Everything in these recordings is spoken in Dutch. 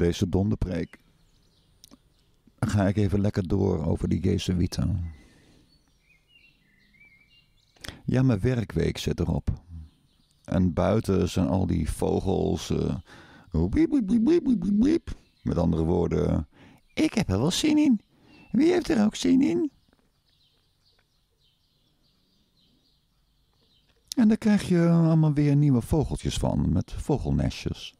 deze donderpreek ga ik even lekker door over die Jezuïeten. Ja, mijn werkweek zit erop. En buiten zijn al die vogels. Uh, wiep, wiep, wiep, Met andere woorden, ik heb er wel zin in. Wie heeft er ook zin in? En daar krijg je allemaal weer nieuwe vogeltjes van, met vogelnestjes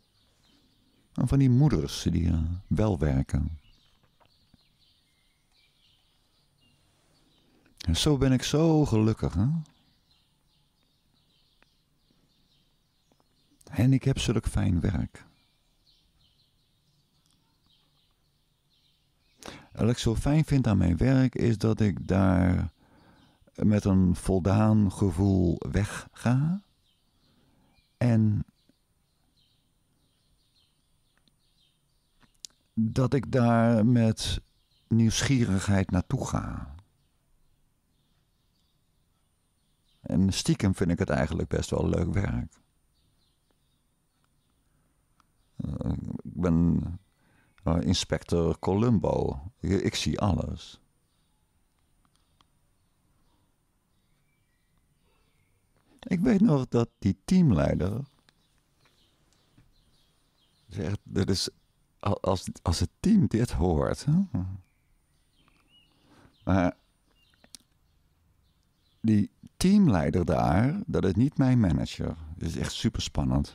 van die moeders die eh, wel werken. En zo ben ik zo gelukkig. Hè? En ik heb zulk fijn werk. wat ik zo fijn vind aan mijn werk is dat ik daar met een voldaan gevoel wegga. En dat ik daar met nieuwsgierigheid naartoe ga. En stiekem vind ik het eigenlijk best wel leuk werk. Eh, ik ben eh, inspector Columbo. Ik, zie alles. Ik weet nog dat die teamleider. Zegt, dat is als, als het team dit hoort. Maar die teamleider daar, dat is niet mijn manager. Dat is echt super spannend.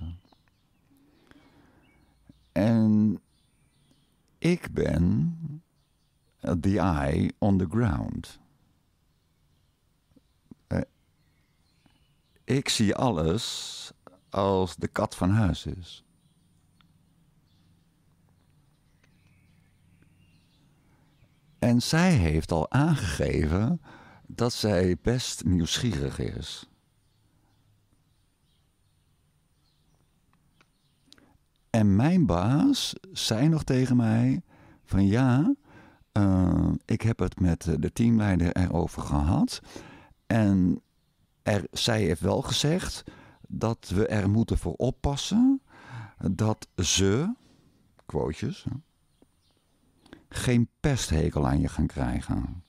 En ik ben the eye on the ground. Eh, ik zie alles als de kat van huis is. En zij heeft al aangegeven dat zij best nieuwsgierig is. En mijn baas zei nog tegen mij van ja, eh, ik heb het met de teamleider erover gehad. En er, zij heeft wel gezegd dat we er moeten voor oppassen dat ze, quotejes, geen pesthekel aan je gaan krijgen.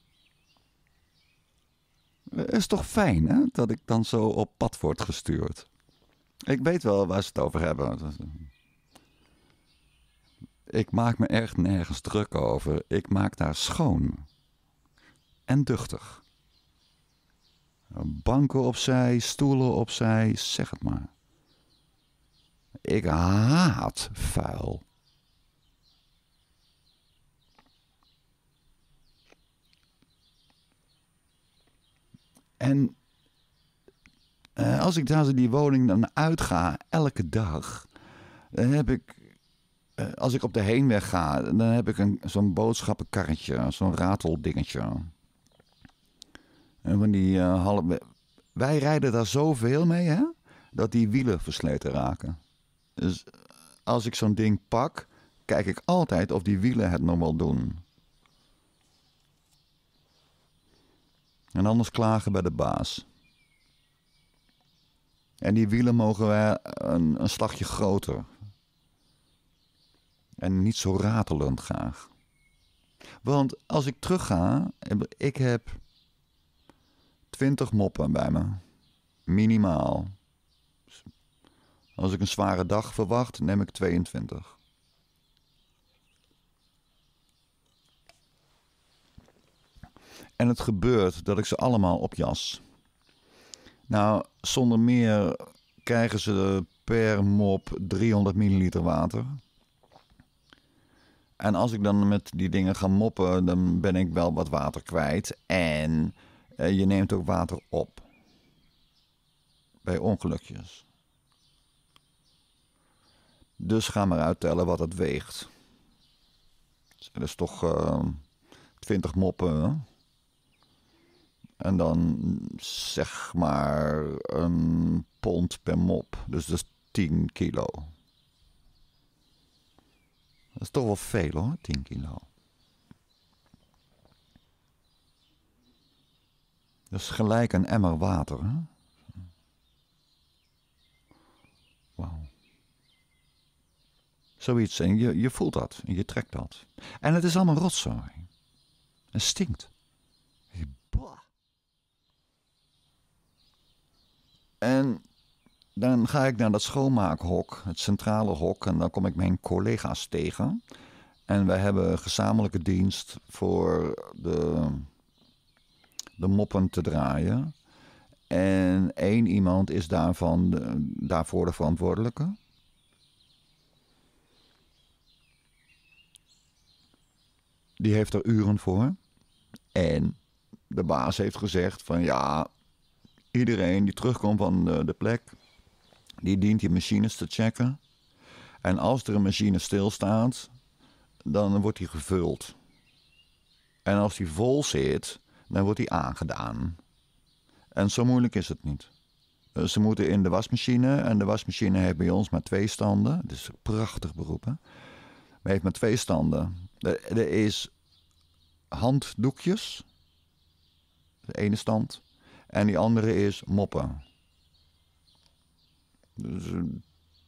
Is toch fijn hè, dat ik dan zo op pad word gestuurd? Ik weet wel waar ze het over hebben. Ik maak me echt nergens druk over. Ik maak daar schoon en duchtig. Banken opzij, stoelen opzij, zeg het maar. Ik haat vuil. En eh, als ik daar die woning dan uitga, elke dag, dan heb ik, eh, als ik op de heenweg ga, dan heb ik een, zo'n boodschappenkarretje, zo'n rateldingetje. En van die eh, Wij rijden daar zoveel mee, hè? Dat die wielen versleten raken. Dus als ik zo'n ding pak, kijk ik altijd of die wielen het nog wel doen. En anders klagen bij de baas. En die wielen mogen wij een, een slagje groter. En niet zo ratelend graag. Want als ik terugga, ik heb 20 moppen bij me. Minimaal. Als ik een zware dag verwacht, neem ik 22. En het gebeurt dat ik ze allemaal opjas. Nou, zonder meer krijgen ze per mop 300 milliliter water. En als ik dan met die dingen ga moppen, dan ben ik wel wat water kwijt. En eh, je neemt ook water op. Bij ongelukjes. Dus ga maar uittellen wat het weegt. Dus dat is toch uh, eh, 20 moppen. Hè? En dan zeg maar een pond per mop. Dus dat is 10 kilo. Dat is toch wel veel hoor, 10 kilo. Dat is gelijk een emmer water. Hè? Wauw. Zoiets. En je, je voelt dat. En je trekt dat. En het is allemaal rotzooi. En stinkt. En dan ga ik naar dat schoonmaakhok, het centrale hok, en dan kom ik mijn collega's tegen. En wij hebben gezamenlijke dienst voor de, de moppen te draaien. En één iemand is daarvan, daarvoor de verantwoordelijke. Die heeft er uren voor. En de baas heeft gezegd van ja, Iedereen die terugkomt van de, de plek, die dient die machines te checken. En als er een machine stilstaat, dan wordt die gevuld. En als die vol zit, dan wordt die aangedaan. En zo moeilijk is het niet. Eh, ze moeten in de wasmachine. En de wasmachine heeft bij ons maar twee standen. Het is een prachtig beroep, Maar heeft maar twee standen. Er, er is handdoekjes. De ene stand. En die andere is moppen. Dus eh,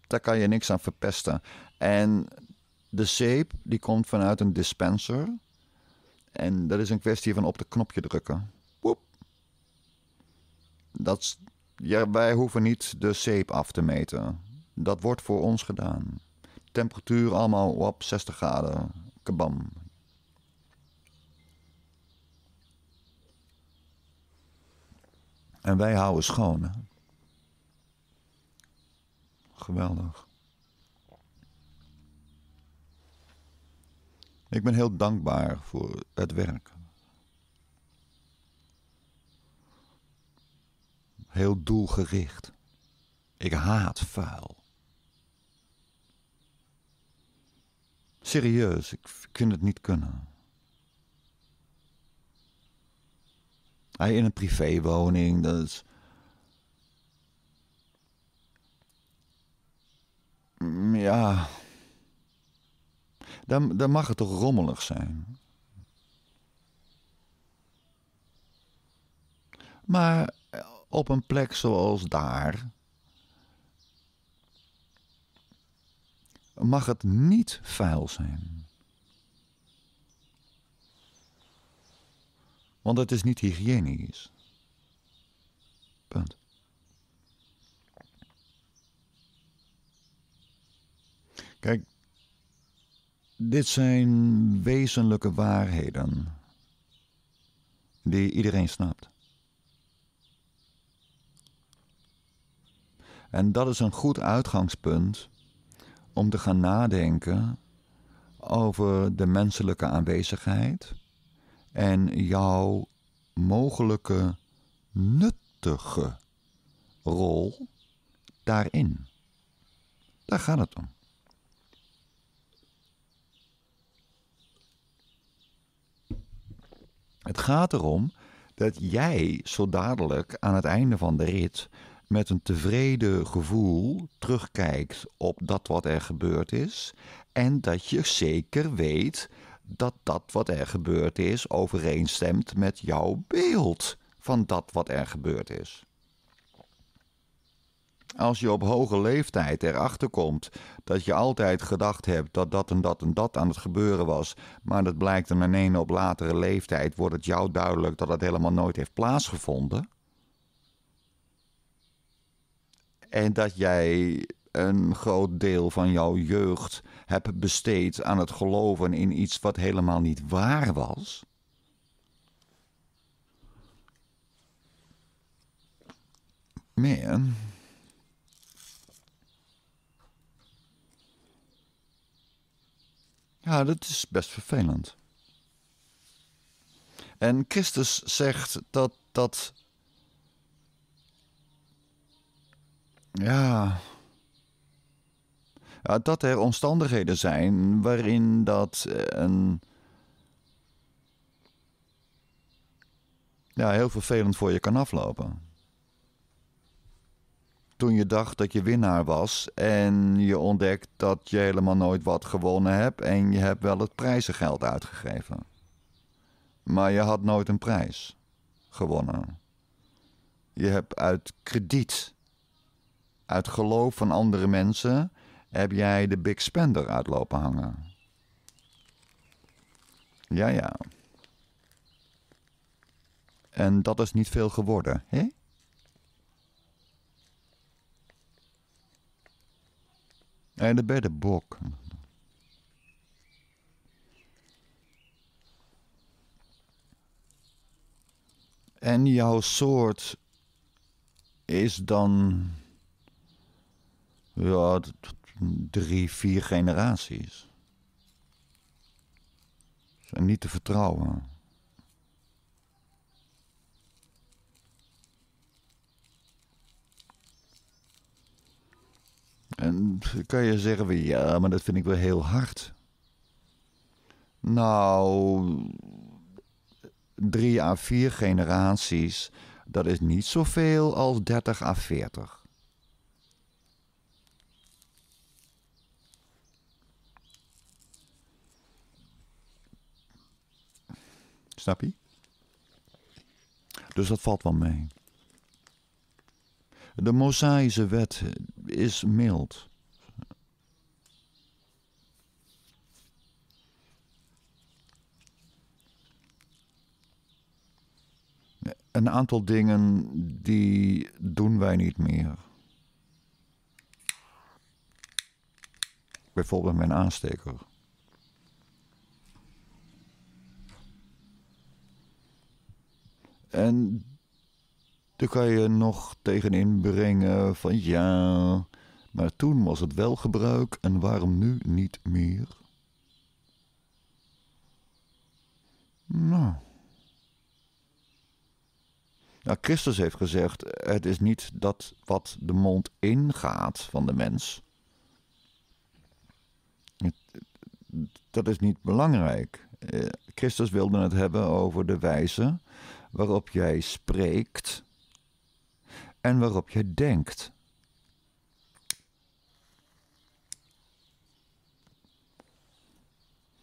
daar kan je niks aan verpesten. En de zeep die komt vanuit een dispenser. En dat is een kwestie van op de knopje drukken. Woep. Dat, ja, wij hoeven niet de zeep af te meten. Dat wordt voor ons gedaan. Temperatuur allemaal op 60 graden. Kabam. En wij houden schoon. Geweldig. Ik ben heel dankbaar voor het werk. Heel doelgericht. Ik haat vuil. Serieus, ik kan het niet kunnen. Hij in een privéwoning. Dat mm, Ja. Dan, dan mag het toch rommelig zijn. Maar eh, op een plek zoals daar. mag het niet vuil zijn. want het is niet hygiënisch. Punt. Kijk, dit zijn wezenlijke waarheden die iedereen snapt. En dat is een goed uitgangspunt om te gaan nadenken over de menselijke aanwezigheid en jouw mogelijke nuttige rol daarin. Daar gaat het om. Het gaat erom dat jij zo dadelijk aan het einde van de rit met een tevreden gevoel terugkijkt op dat wat er gebeurd is en dat je zeker weet dat dat wat er gebeurd is overeenstemt met jouw beeld van dat wat er gebeurd is. Als je op hoge leeftijd erachter komt dat je altijd gedacht hebt dat dat en dat en dat aan het gebeuren was, maar dat blijkt dan ineens op latere leeftijd, wordt het jou duidelijk dat dat helemaal nooit heeft plaatsgevonden. En dat jij een groot deel van jouw jeugd heb besteed aan het geloven in iets wat helemaal niet waar was. Man. Ja, dat is best vervelend. En Christus zegt dat dat. Ja dat er omstandigheden zijn waarin dat eh, een. Ja, heel vervelend voor je kan aflopen. Toen je dacht dat je winnaar was en je ontdekt dat je helemaal nooit wat gewonnen hebt en je hebt wel het prijzengeld uitgegeven. Maar je had nooit een prijs gewonnen. Je hebt uit krediet, uit geloof van andere mensen, heb jij de Big Spender uitlopen hangen. Ja, ja. En dat is niet veel geworden, hè? En de bok. En jouw soort is dan. Ja, drie, vier generaties. Zijn niet te vertrouwen. En kan je zeggen, ja, maar dat vind ik wel heel hard. Nou, drie à vier generaties, dat is niet zoveel als 30 à 40. Snap je? Dus dat valt wel mee. De Mosaïsche wet is mild. Een aantal dingen die doen wij niet meer. Bijvoorbeeld mijn aansteker. En daar kan je nog tegenin brengen van ja, maar toen was het wel gebruik en waarom nu niet meer? Nou. Nou, Christus heeft gezegd: het is niet dat wat de mond ingaat van de mens. Dat is niet belangrijk. Eh, Christus wilde het hebben over de wijze waarop jij spreekt en waarop jij denkt.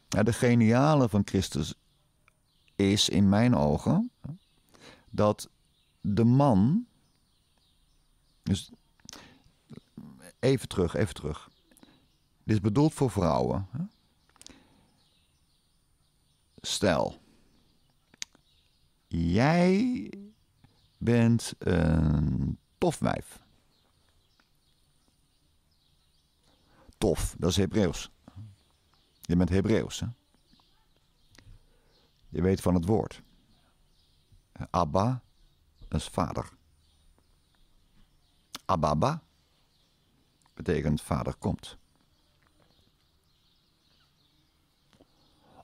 de geniale van Christus is in mijn ogen dat de man. Dus even terug, even terug. Dit is bedoeld voor vrouwen. Stel, jij bent een tof wijf. Tof, dat is Hebreeuws. Je bent Hebreeuws, hè? Je weet van het woord. Abba, is vader. Ababa betekent vader komt.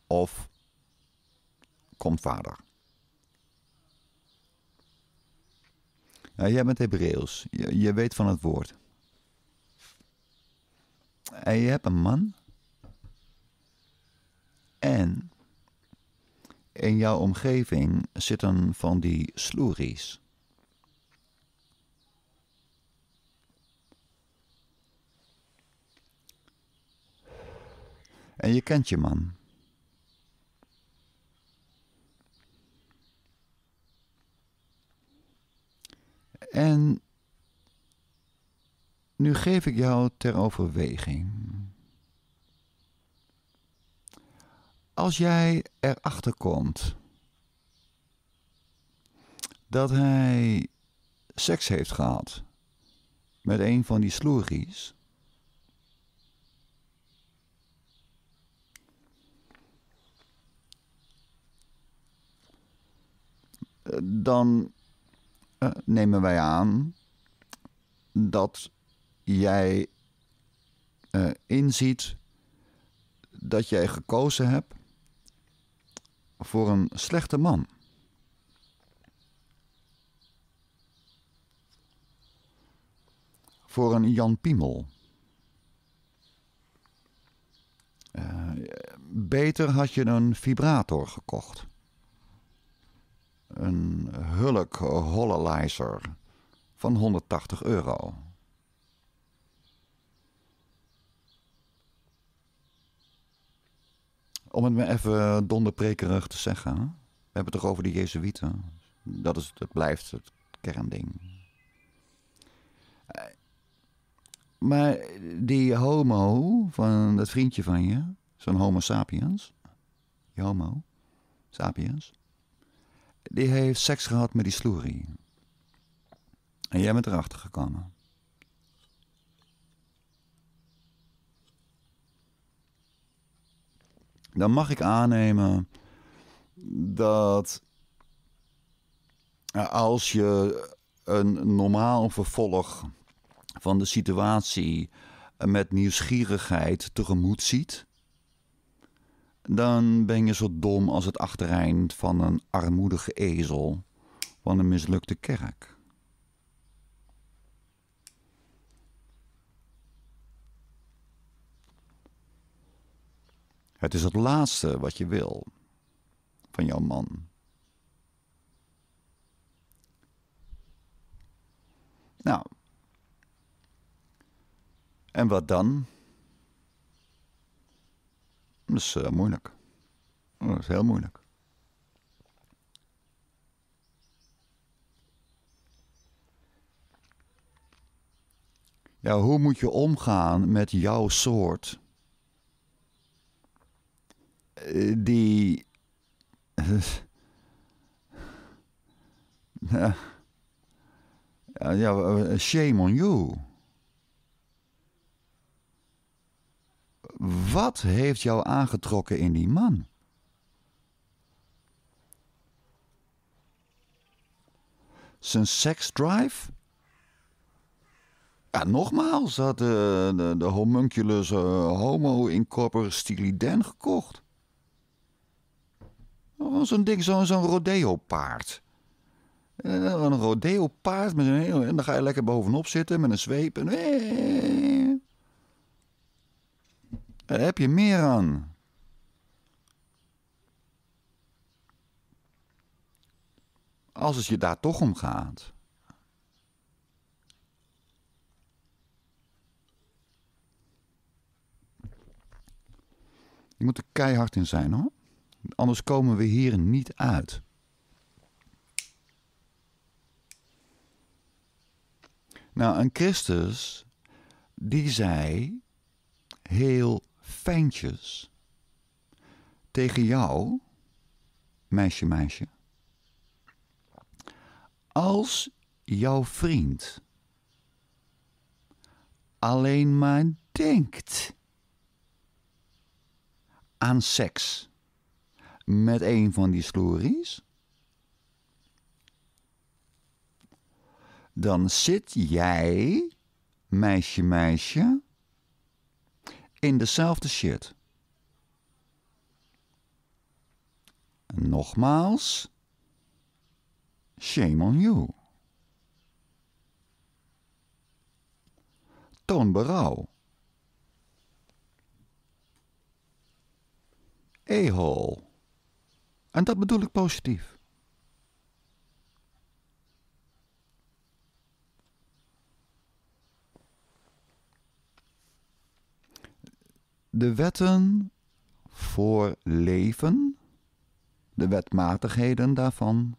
Of komt vader. Nou, jij bent Hebreeuws. Je, je weet van het woord. En je hebt een man. En in jouw omgeving zitten van die sloeries. En je kent je man. En nu geef ik jou ter overweging. Als jij erachter komt dat hij seks heeft gehad met een van die sloeries. Dan eh, nemen wij aan dat jij eh, inziet dat jij gekozen hebt voor een slechte man. Voor een Jan Piemel. Eh, beter had je een vibrator gekocht een Hulk Hololizer van 180 euro. Om het me even donderprekerig te zeggen. We hebben het toch over de Jezuïeten. Dat, is, dat blijft het kernding. Eh, maar die homo van dat vriendje van je, zo'n homo sapiens. Die homo sapiens die heeft seks gehad met die sloerie. En jij bent erachter gekomen. Dan mag ik aannemen dat eh, als je een normaal vervolg van de situatie eh, met nieuwsgierigheid tegemoet ziet, dan ben je zo dom als het achtereind van een armoedige ezel van een mislukte kerk. Het is het laatste wat je wil van jouw man. Nou, en wat dan? Dat is uh, moeilijk. Dat is heel moeilijk. Ja, hoe moet je omgaan met jouw soort? Eh, die. ja, ja, eh, shame on you. Wat heeft jou aangetrokken in die man? Zijn seksdrive? Ja, nogmaals, had eh, de, de, homunculus eh, homo in stiliden gekocht. Zo'n ding, zo'n rodeo-paard. Eh, een rodeo-paard met een heel... En dan ga je lekker bovenop zitten met een zweep en... Daar heb je meer aan. Als het je daar toch om gaat. Je moet er keihard in zijn hoor. Anders komen we hier niet uit. Nou, een Christus, die zei heel fijntjes. Tegen jou, meisje, meisje. Als jouw vriend alleen maar denkt aan seks met een van die sloeries, dan zit jij, meisje, meisje, in dezelfde shit. Nogmaals, shame on you. Toon berouw. En dat bedoel ik positief. de wetten voor leven, de wetmatigheden daarvan,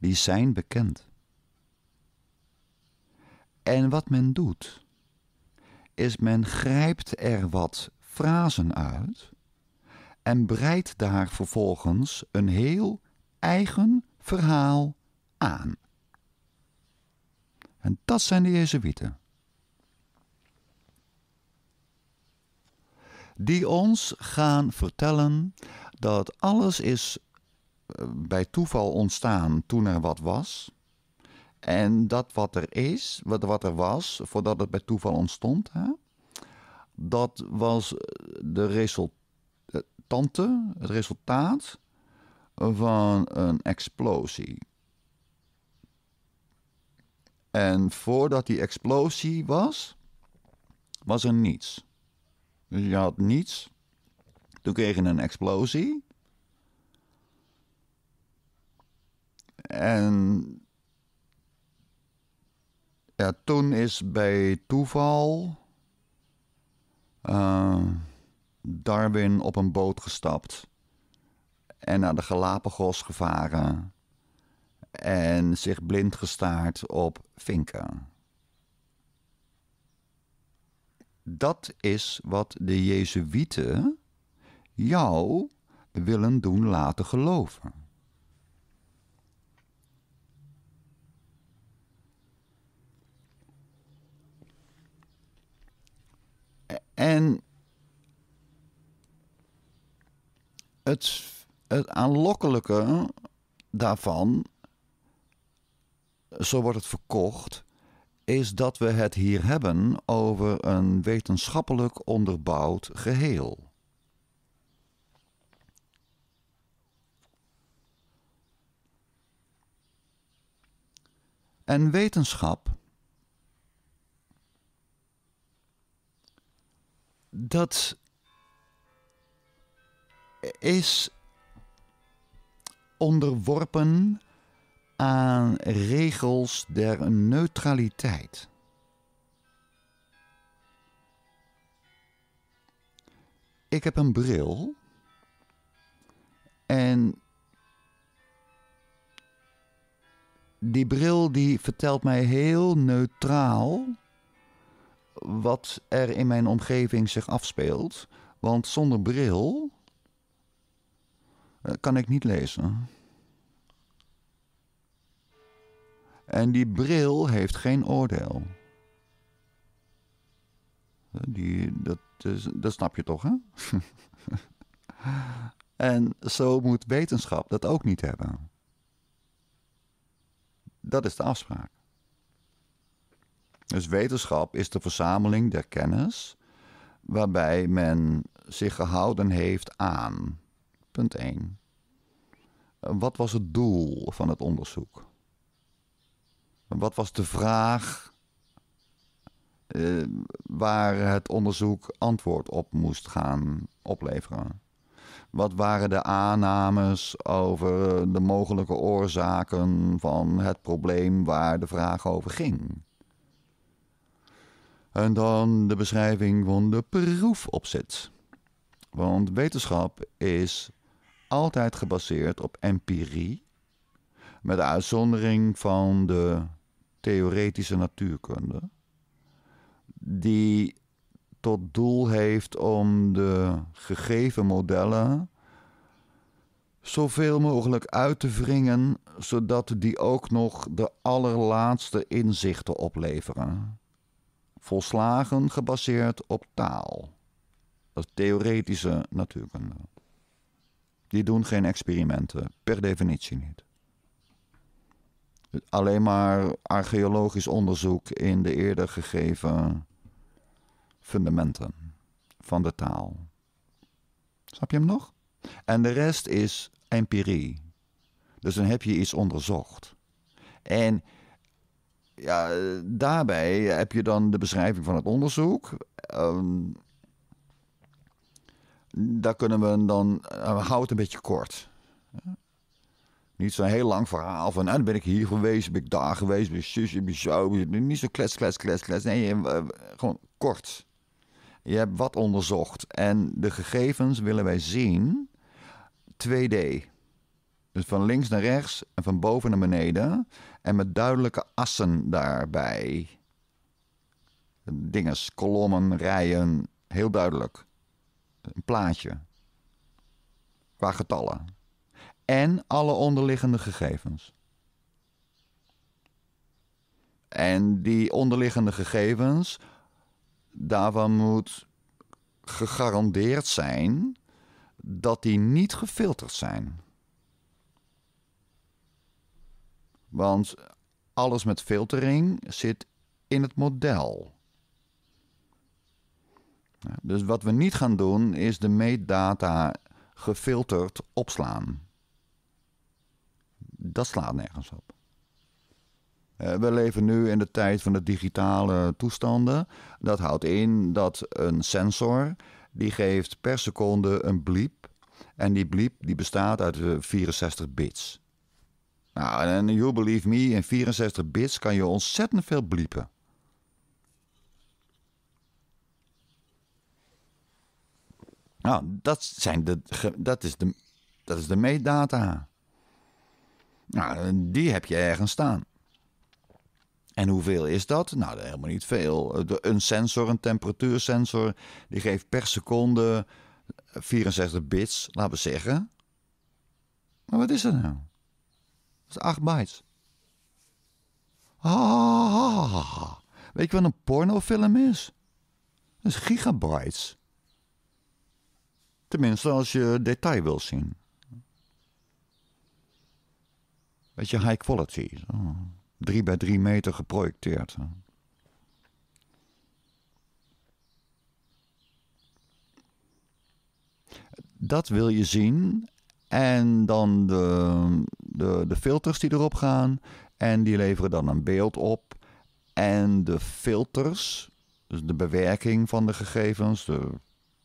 die zijn bekend. En wat men doet, is men grijpt er wat frazen uit en breidt daar vervolgens een heel eigen verhaal aan. En dat zijn de Jezuïeten. die ons gaan vertellen dat alles is eh, bij toeval ontstaan toen er wat was. En dat wat er is, wat, wat er was, voordat het bij toeval ontstond, hè, dat was eh, de resultante, eh, het resultaat van een explosie. En voordat die explosie was, was er niets. Dus je had niets. Toen kreeg je een explosie. En ja, toen is bij toeval eh, Darwin op een boot gestapt en naar de Galapagos gevaren en zich blind gestaard op vinken. dat is wat de Jezuïeten jou willen doen laten geloven. En het, het aanlokkelijke daarvan, zo wordt het verkocht, is dat we het hier hebben over een wetenschappelijk onderbouwd geheel. En wetenschap, dat is onderworpen aan regels der neutraliteit. Ik heb een bril en die bril die vertelt mij heel neutraal wat er in mijn omgeving zich afspeelt, want zonder bril eh, kan ik niet lezen. En die bril heeft geen oordeel. Die, dat, is, dat snap je toch, hè? en zo moet wetenschap dat ook niet hebben. Dat is de afspraak. Dus wetenschap is de verzameling der kennis waarbij men zich gehouden heeft aan. Punt 1. Wat was het doel van het onderzoek? Wat was de vraag eh, waar het onderzoek antwoord op moest gaan opleveren? Wat waren de aannames over de mogelijke oorzaken van het probleem waar de vraag over ging? En dan de beschrijving van de proefopzet. Want wetenschap is altijd gebaseerd op empirie, met uitzondering van de theoretische natuurkunde, die tot doel heeft om de gegeven modellen zoveel mogelijk uit te wringen, zodat die ook nog de allerlaatste inzichten opleveren. Volslagen gebaseerd op taal. Dat is theoretische natuurkunde. Die doen geen experimenten, per definitie niet alleen maar archeologisch onderzoek in de eerder gegeven fundamenten van de taal. Snap je hem nog? En de rest is empirie. Dus dan heb je iets onderzocht. En ja, daarbij heb je dan de beschrijving van het onderzoek. Ehm, daar kunnen we dan. Uh, het een beetje kort. Niet zo'n heel lang verhaal van, nou, dan ben ik hier geweest, ben ik daar geweest, ben ik zus, ben ik zo. Niet zo klets, klets, klets, klets. Nee, eh, eh, gewoon kort. Je hebt wat onderzocht. En de gegevens willen wij zien 2D. Dus van links naar rechts en van boven naar beneden. En met duidelijke assen daarbij. Dinges, kolommen, rijen. Heel duidelijk. Een plaatje. Qua getallen en alle onderliggende gegevens. En die onderliggende gegevens, daarvan moet gegarandeerd zijn dat die niet gefilterd zijn. Want alles met filtering zit in het model. Dus wat we niet gaan doen is de meetdata gefilterd opslaan dat slaat nergens op. Eh, we leven nu in de tijd van de digitale toestanden. Dat houdt in dat een sensor die geeft per seconde een bliep. En die bliep die bestaat uit 64 eh, bits. Nou, en you believe me, in 64 bits kan je ontzettend veel bliepen. Nou, dat, zijn de, dat, is, de, dat is de metadata. Nou, die heb je ergens staan. En hoeveel is dat? Nou, helemaal niet veel. Een sensor, een temperatuursensor, die geeft per seconde 64 bits, laten we zeggen. Maar wat is dat nou? Dat is 8 bytes. Ah. weet je wat een pornofilm is? Dat is gigabytes. Tenminste, als je detail wil zien. Beetje high quality. 3 Drie bij drie meter geprojecteerd. Dat wil je zien. En dan de, de, de filters die erop gaan. En die leveren dan een beeld op. En de filters, dus de bewerking van de gegevens. De,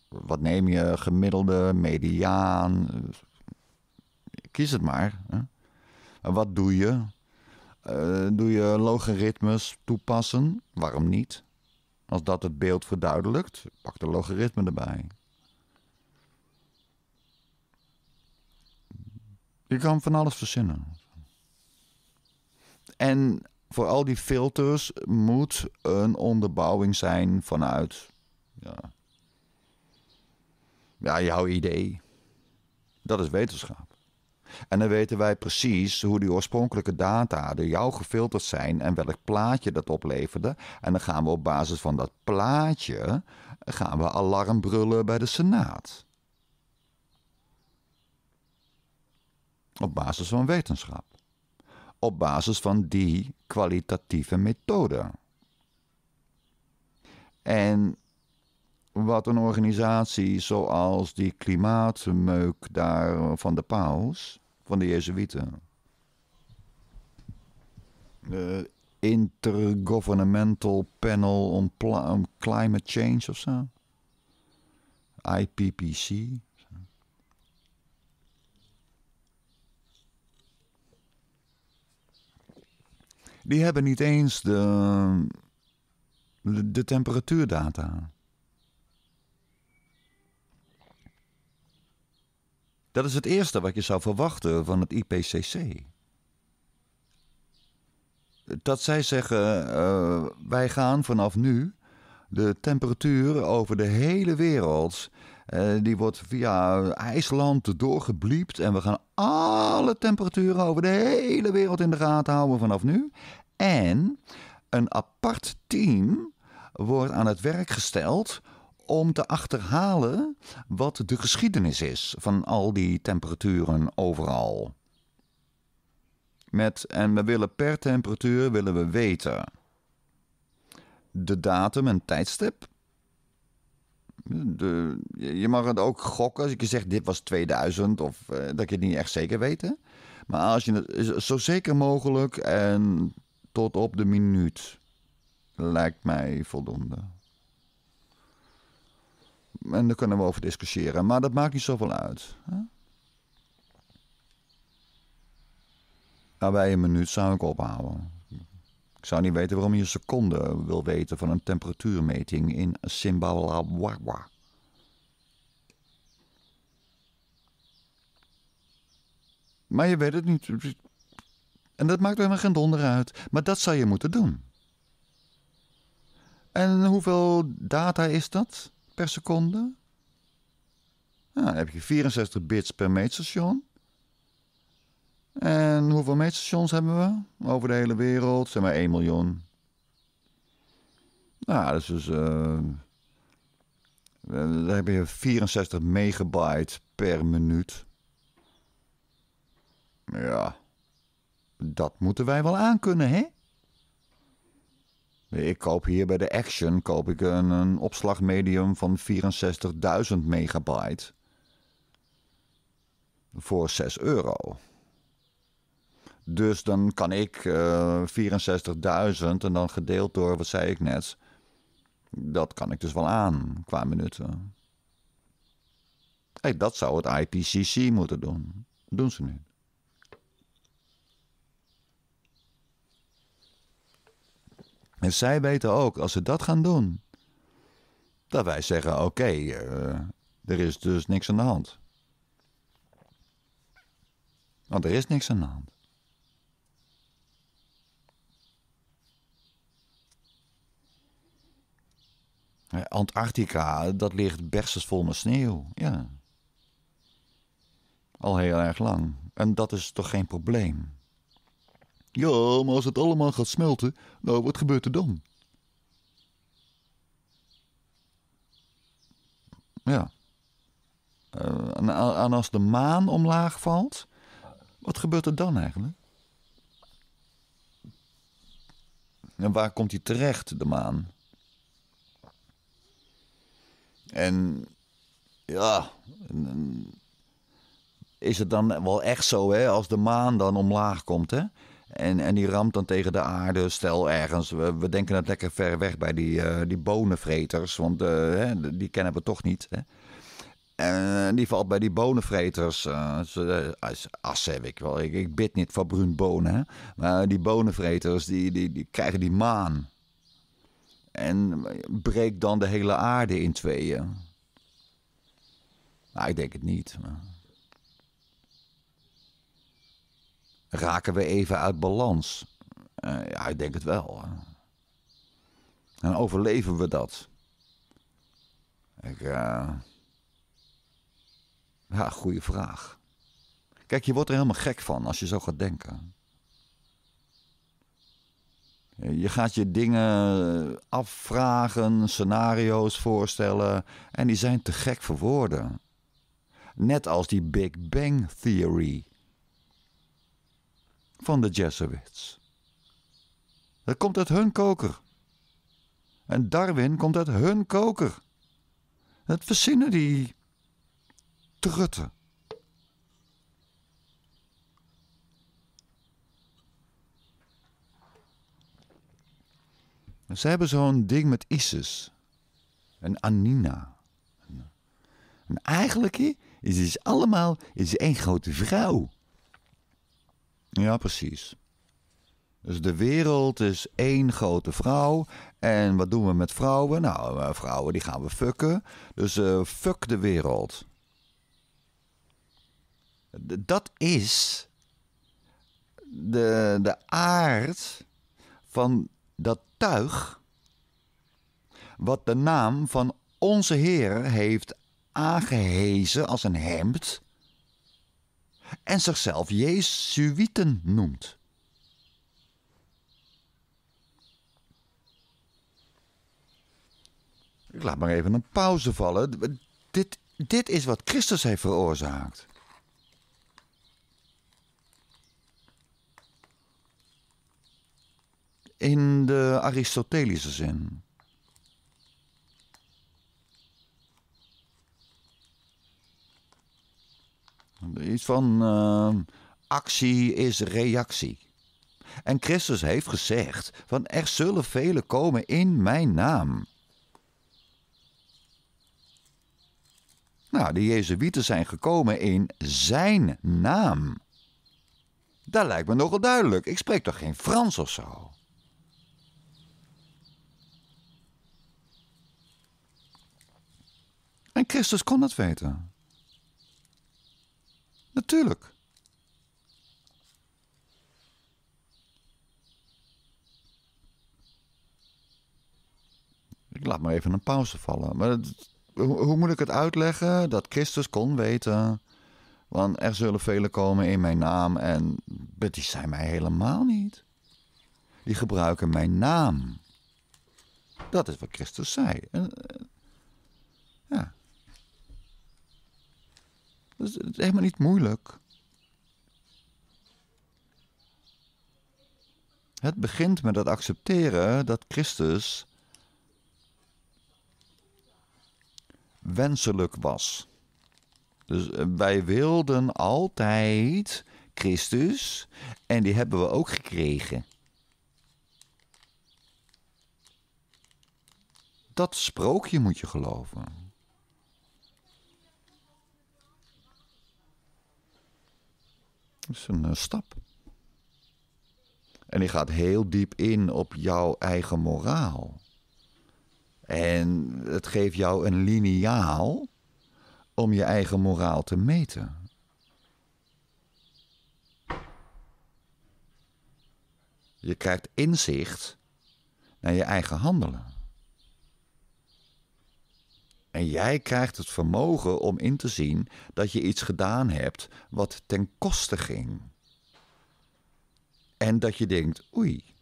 wat neem je, gemiddelde, mediaan. Kies het maar. Hè? Wat doe je? Eh, doe je logaritmes toepassen? Waarom niet? Als dat het beeld verduidelijkt, pak de logaritme erbij. Je kan van alles verzinnen. En voor al die filters moet een onderbouwing zijn vanuit ja, ja jouw idee. Dat is wetenschap. En dan weten wij precies hoe die oorspronkelijke data door jou gefilterd zijn en welk plaatje dat opleverde. En dan gaan we op basis van dat plaatje gaan we alarm brullen bij de Senaat. Op basis van wetenschap. Op basis van die kwalitatieve methode. En wat een organisatie zoals die klimaatmeuk daar van de paus, van de Jezuïeten. De Intergovernmental Panel on, Climate Change of zo. IPPC. Die hebben niet eens de, de temperatuurdata. Dat is het eerste wat je zou verwachten van het IPCC. Dat zij zeggen, eh, wij gaan vanaf nu de temperatuur over de hele wereld. Eh, die wordt via IJsland doorgebliept. En we gaan alle temperaturen over de hele wereld in de gaten houden vanaf nu. En een apart team wordt aan het werk gesteld om te achterhalen wat de geschiedenis is van al die temperaturen overal. Met en we willen per temperatuur willen we weten de datum en tijdstip. De, je mag het ook gokken als je zegt dit was 2000 of eh, dat je het niet echt zeker weet. Maar als je het zo zeker mogelijk en tot op de minuut lijkt mij voldoende. En daar kunnen we over discussiëren. Maar dat maakt niet zoveel uit. Hè? Nou, bij een minuut zou ik ophouden. Ik zou niet weten waarom je een seconde wil weten van een temperatuurmeting in Zimbabwe. Maar je weet het niet. En dat maakt helemaal geen donder uit. Maar dat zou je moeten doen. En hoeveel data is dat? per seconde. Nou, dan heb je 64 bits per meetstation. En hoeveel meetstations hebben we over de hele wereld? Zeg maar 1 miljoen. Nou, dat is dus... Uh, dan heb je 64 megabyte per minuut. Ja, dat moeten wij wel aankunnen, hè? Ik koop hier bij de Action koop ik een, opslagmedium van 64.000 megabyte. Voor 6 euro. Dus dan kan ik 64.000 eh, en dan gedeeld door, wat zei ik net. Dat kan ik dus wel aan qua minuten. Hey, dat zou het IPCC moeten doen. Dat doen ze nu. En zij weten ook, als ze dat gaan doen, dat wij zeggen: oké, eh, er is dus niks aan de hand. Want er is niks aan de hand. Antarctica, dat ligt vol met sneeuw. Ja. Al heel erg lang. En dat is toch geen probleem? Ja, maar als het allemaal gaat smelten, nou, wat gebeurt er dan? Ja. Eh, en, als de maan omlaag valt, wat gebeurt er dan eigenlijk? En waar komt hij terecht, de maan? En ja, is het dan wel echt zo, hè, als de maan dan omlaag komt, hè? En, en die ramt dan tegen de aarde, stel ergens. We, denken dat lekker ver weg bij die, uh, die bonenvreters, want eh, die kennen we toch niet. Hè? En eh, die valt bij die bonenvreters. Uh, heb ah, ik wel. Ik, ik, bid niet voor bruin bonen. Hè? Maar die bonenvreters, die, die, die krijgen die maan. En breekt dan de hele aarde in tweeën. Nou, ik denk het niet. Maar... Raken we even uit balans? Eh, ja, ik denk het wel. En overleven we dat? Ik, eh, Ja, goede vraag. Kijk, je wordt er helemaal gek van als je zo gaat denken. Je gaat je dingen afvragen, scenario's voorstellen en die zijn te gek voor woorden. Net als die Big Bang Theory van de Jesuits. Dat komt uit hun koker. En Darwin komt uit hun koker. Dat verzinnen die trutten. Ze hebben zo'n ding met Isis en Anina. En eigenlijk is het allemaal is één grote vrouw. Ja, precies. Dus de wereld is één grote vrouw. En wat doen we met vrouwen? Nou, eh, vrouwen die gaan we fucken. Dus uh, fuck de wereld. Dat is de, de aard van dat tuig. Wat de naam van onze Heer heeft aangehezen als een hemd en zichzelf Jezuïten noemt. Ik laat maar even een pauze vallen. Dit, dit is wat Christus heeft veroorzaakt. In de Aristotelische zin. Iets van ehm, actie is reactie. En Christus heeft gezegd: van er zullen velen komen in mijn naam. Nou, de Jezuïeten zijn gekomen in zijn naam. Dat lijkt me nogal duidelijk. Ik spreek toch geen Frans of zo? En Christus kon dat weten. Natuurlijk. Ik laat maar even een pauze vallen. Maar hoe, hoe moet ik het uitleggen dat Christus kon weten? Want er zullen velen komen in mijn naam en die zijn mij helemaal niet. Die gebruiken mijn naam. Dat is wat Christus zei. En, eh, Dat is helemaal niet moeilijk. Het begint met het accepteren dat Christus wenselijk was. Dus eh, wij wilden altijd Christus en die hebben we ook gekregen. Dat sprookje moet je geloven. Dat is een eh, stap. En die gaat heel diep in op jouw eigen moraal. En het geeft jou een liniaal om je eigen moraal te meten. Je krijgt inzicht naar je eigen handelen. En jij krijgt het vermogen om in te zien dat je iets gedaan hebt wat ten koste ging. En dat je denkt, oei.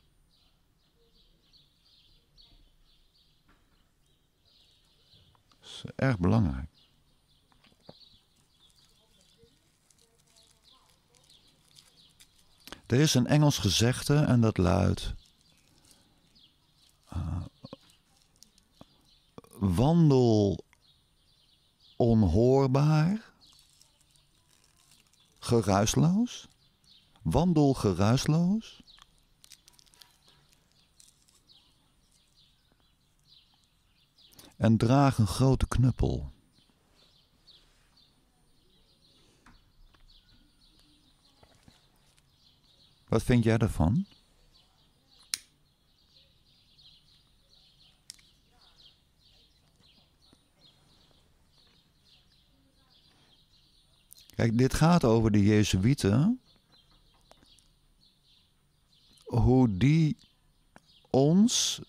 Dat is erg belangrijk. Er is een Engels gezegde en dat luidt: ah, wandel onhoorbaar, geruisloos, wandel geruisloos. En draag een grote knuppel. Wat vind jij daarvan? Kijk, dit gaat over de Jezuïeten. Hoe die ons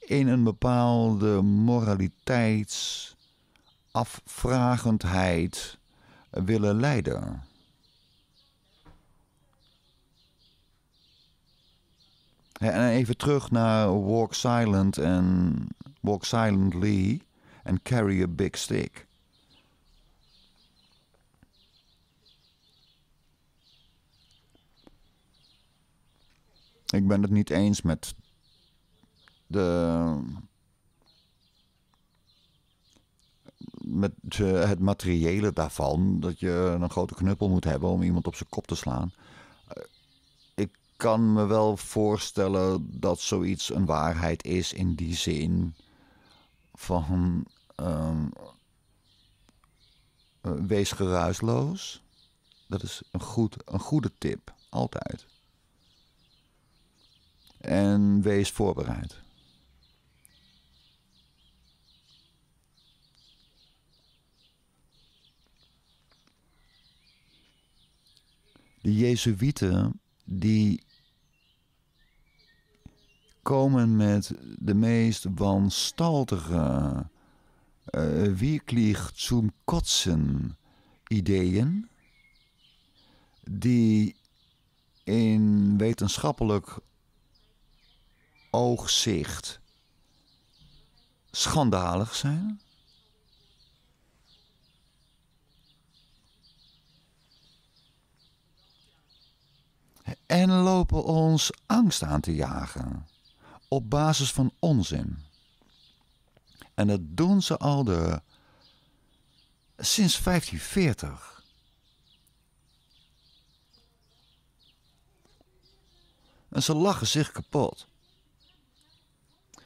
in een bepaalde moraliteitsafvragendheid willen leiden. En even terug naar Walk Silent en Walk Silently en Carry a Big Stick. Ik ben het niet eens met de. Met het materiële daarvan, dat je een grote knuppel moet hebben om iemand op zijn kop te slaan. Eh, ik kan me wel voorstellen dat zoiets een waarheid is in die zin van ehm, eh, wees geruisloos. Dat is een, goed, een goede tip, altijd en wees voorbereid. De Jezuïeten die komen met de meest wanstaltige, uh, eh, wirklich zum ideeën die in wetenschappelijk oogzicht schandalig zijn? En lopen ons angst aan te jagen op basis van onzin. En dat doen ze al de, sinds 1540. En ze lachen zich kapot.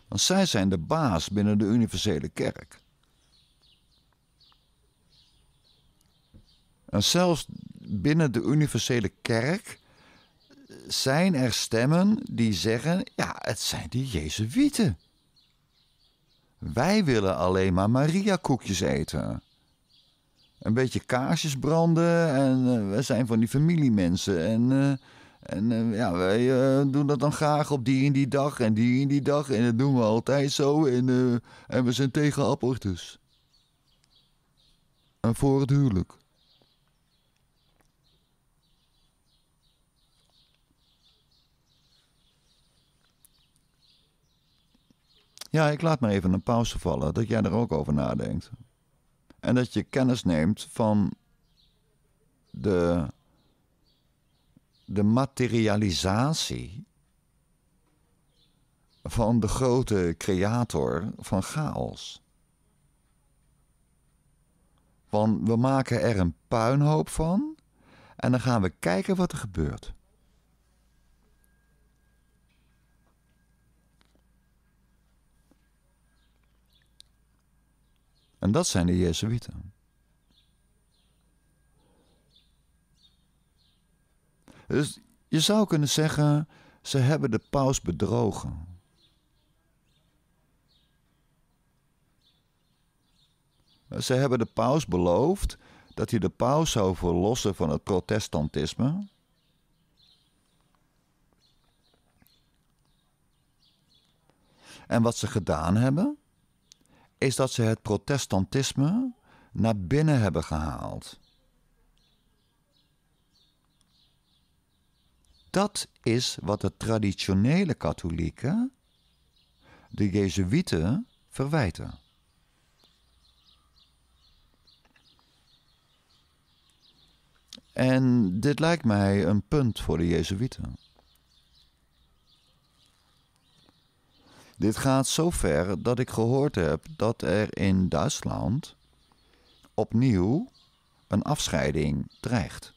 Want zij zijn de baas binnen de universele kerk. En zelfs binnen de universele kerk zijn er stemmen die zeggen: ja, het zijn die Jezuïeten. Wij willen alleen maar Maria-koekjes eten. Een beetje kaarsjes branden en eh, we zijn van die familiemensen en eh, en eh, ja, wij eh, doen dat dan graag op die en die dag en die en die dag. En dat doen we altijd zo. En, eh, en we zijn tegen abortus. En voor het huwelijk. Ja, ik laat maar even een pauze vallen, dat jij er ook over nadenkt. En dat je kennis neemt van de de materialisatie van de grote creator van chaos. Want we maken er een puinhoop van en dan gaan we kijken wat er gebeurt. En dat zijn de Jezuïten. Dus je zou kunnen zeggen, ze hebben de paus bedrogen. Ze hebben de paus beloofd dat hij de paus zou verlossen van het protestantisme. En wat ze gedaan hebben, is dat ze het protestantisme naar binnen hebben gehaald. dat is wat de traditionele katholieken, de Jezuïeten, verwijten. En dit lijkt mij een punt voor de Jezuïeten. Dit gaat zo ver dat ik gehoord heb dat er in Duitsland opnieuw een afscheiding dreigt.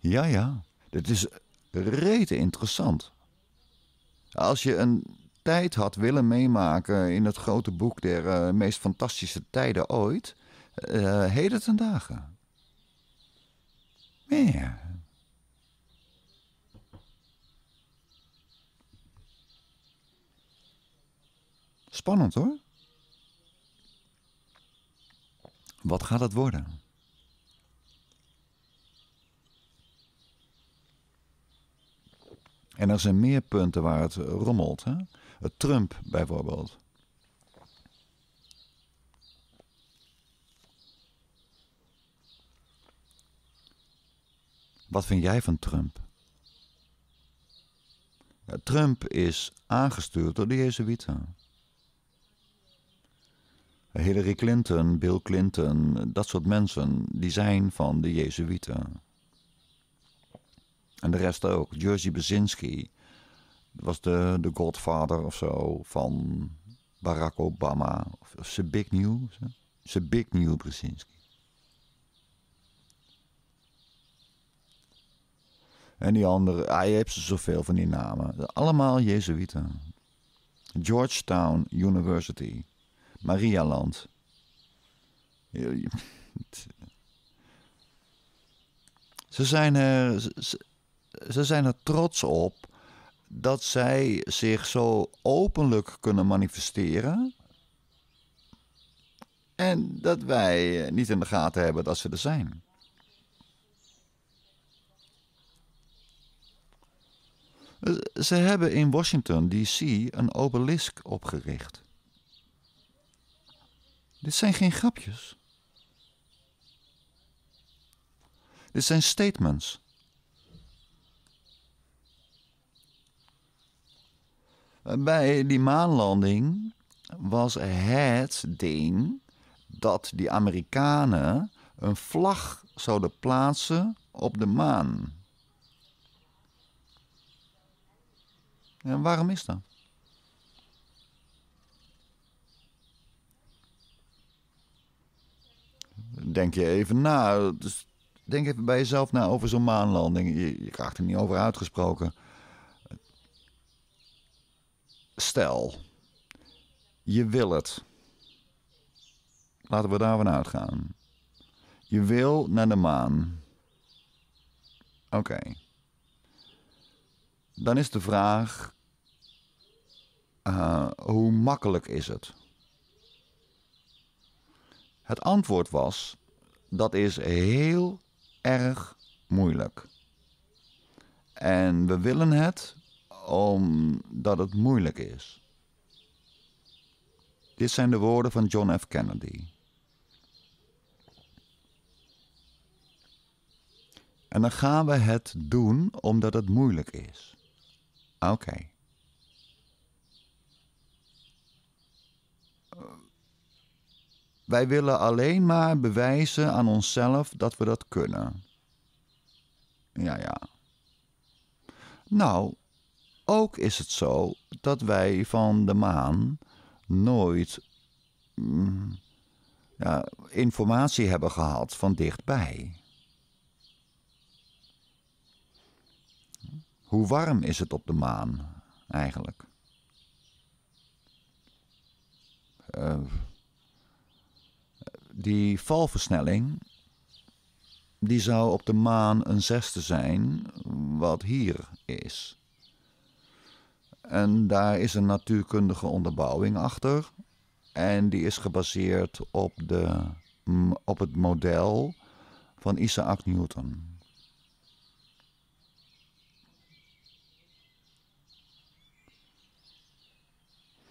Ja, ja. Dit is rete interessant. Als je een tijd had willen meemaken in het grote boek der eh, meest fantastische tijden ooit, uh, heden ten dagen. Meer. Spannend hoor. Wat gaat het worden? En er zijn meer punten waar het eh, rommelt. Hè? Trump bijvoorbeeld. Wat vind jij van Trump? Trump is aangestuurd door de Jezuïeten. Hillary Clinton, Bill Clinton, dat soort mensen, die zijn van de Jezuïeten. En de rest ook. Jerzy Bezinski was de, de godfather of zo van Barack Obama. Of, of big New, Brzezinski. En die andere, hij ah, heeft ze zoveel van die namen. Allemaal Jezuïeten. Georgetown University. Marialand. Ze zijn, ze zijn er trots op dat zij zich zo openlijk kunnen manifesteren. En dat wij eh, niet in de gaten hebben dat ze er zijn. Eh, ze hebben in Washington, D.C. een obelisk opgericht. Dit zijn geen grapjes. Dit zijn statements. Bij die maanlanding was het ding dat die Amerikanen een vlag zouden plaatsen op de maan. En waarom is dat? Denk je even na. Dus denk even bij jezelf na over zo'n maanlanding. Je, je krijgt er niet over uitgesproken stel, je wil het. Laten we daarvan uitgaan. Je wil naar de maan. Oké. Dan is de vraag: eh, hoe makkelijk is het? Het antwoord was: dat is heel erg moeilijk. En we willen het, omdat het moeilijk is. Dit zijn de woorden van John F. Kennedy. En dan gaan we het doen omdat het moeilijk is. Oké. Eh, wij willen alleen maar bewijzen aan onszelf dat we dat kunnen. Ja, ja. Nou, ook is het zo dat wij van de maan nooit mm, ja, informatie hebben gehad van dichtbij. Hoe warm is het op de maan eigenlijk? Eh, die valversnelling, die zou op de maan een zesde zijn wat hier is. En daar is een natuurkundige onderbouwing achter. En die is gebaseerd op, de, op het model van Isaac Newton.